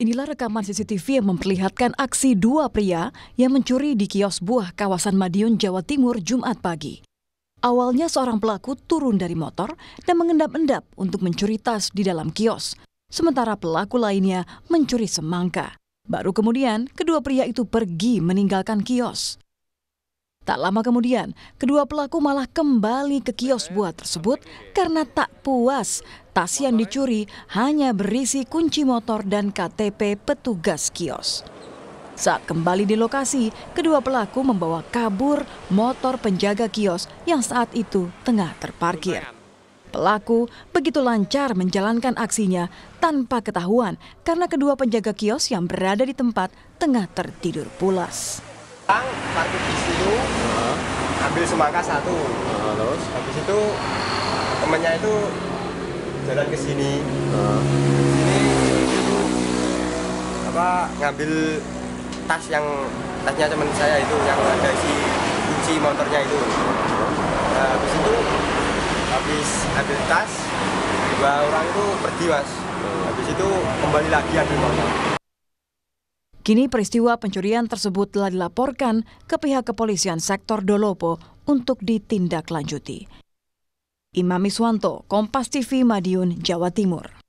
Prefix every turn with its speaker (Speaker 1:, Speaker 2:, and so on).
Speaker 1: Inilah rekaman CCTV yang memperlihatkan aksi dua pria yang mencuri di kios buah kawasan Madiun, Jawa Timur, Jumat pagi. Awalnya seorang pelaku turun dari motor dan mengendap-endap untuk mencuri tas di dalam kios, sementara pelaku lainnya mencuri semangka. Baru kemudian, kedua pria itu pergi meninggalkan kios. Tak lama kemudian, kedua pelaku malah kembali ke kios buah tersebut karena tak puas tas yang dicuri hanya berisi kunci motor dan KTP petugas kios. Saat kembali di lokasi, kedua pelaku membawa kabur motor penjaga kios yang saat itu tengah terparkir. Pelaku begitu lancar menjalankan aksinya tanpa ketahuan karena kedua penjaga kios yang berada di tempat tengah tertidur pulas. Parkir di situ,
Speaker 2: ambil semangka satu uh, terus habis itu temennya itu jalan ke sini uh. sini itu apa ngambil tas yang tasnya teman saya itu yang ada si kunci motornya itu nah, habis itu habis ambil tas
Speaker 3: dua orang itu pergi mas habis itu kembali lagi ambil motor
Speaker 1: Kini peristiwa pencurian tersebut telah dilaporkan ke pihak kepolisian sektor Dolopo untuk ditindaklanjuti. Imam Iswanto, Kompas TV Madiun, Jawa Timur.